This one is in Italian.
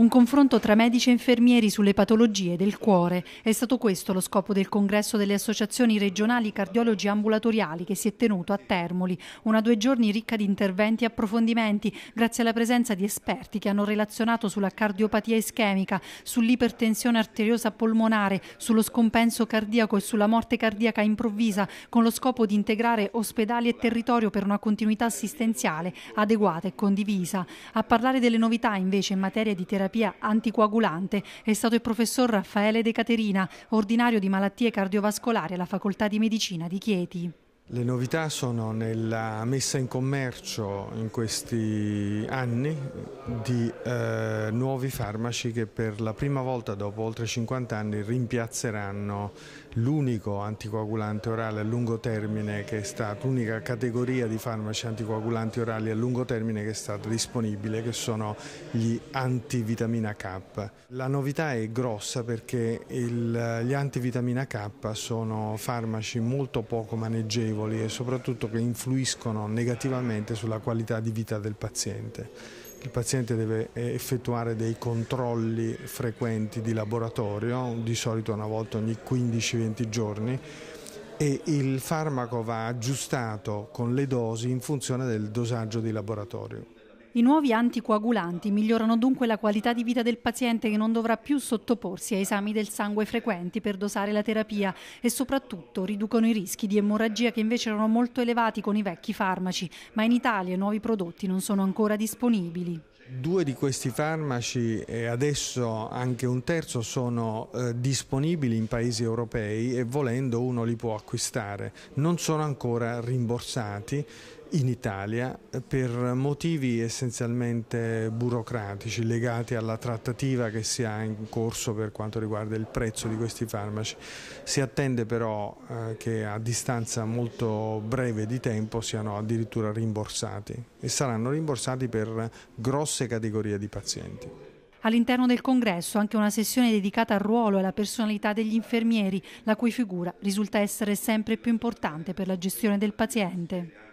Un confronto tra medici e infermieri sulle patologie del cuore. È stato questo lo scopo del congresso delle associazioni regionali cardiologi ambulatoriali che si è tenuto a Termoli. Una due giorni ricca di interventi e approfondimenti grazie alla presenza di esperti che hanno relazionato sulla cardiopatia ischemica, sull'ipertensione arteriosa polmonare, sullo scompenso cardiaco e sulla morte cardiaca improvvisa con lo scopo di integrare ospedali e territorio per una continuità assistenziale adeguata e condivisa. A parlare delle novità invece in materia di terapia terapia anticoagulante è stato il professor Raffaele De Caterina, ordinario di malattie cardiovascolari alla Facoltà di Medicina di Chieti. Le novità sono nella messa in commercio in questi anni di eh, nuovi farmaci che per la prima volta dopo oltre 50 anni rimpiazzeranno l'unico anticoagulante orale a lungo termine che è stata l'unica categoria di farmaci anticoagulanti orali a lungo termine che è stata disponibile che sono gli antivitamina K. La novità è grossa perché il, gli antivitamina K sono farmaci molto poco maneggevoli notevoli e soprattutto che influiscono negativamente sulla qualità di vita del paziente. Il paziente deve eh, effettuare dei controlli frequenti di laboratorio, di solito una volta ogni 15-20 giorni, e il farmaco va aggiustato con le dosi in funzione del dosaggio di laboratorio. I nuovi anticoagulanti migliorano dunque la qualità di vita del paziente che non dovrà più sottoporsi a esami del sangue frequenti per dosare la terapia e soprattutto riducono i rischi di emorragia che invece erano molto elevati con i vecchi farmaci, ma in Italia i nuovi prodotti non sono ancora disponibili. Due di questi farmaci e adesso anche un terzo sono eh, disponibili in paesi europei e volendo uno li può acquistare. Non sono ancora rimborsati in Italia eh, per motivi essenzialmente burocratici legati alla trattativa che si ha in corso per quanto riguarda il prezzo di questi farmaci. Si attende però eh, che a distanza molto breve di tempo siano addirittura rimborsati e saranno rimborsati per grosse categorie di pazienti. All'interno del congresso anche una sessione dedicata al ruolo e alla personalità degli infermieri, la cui figura risulta essere sempre più importante per la gestione del paziente.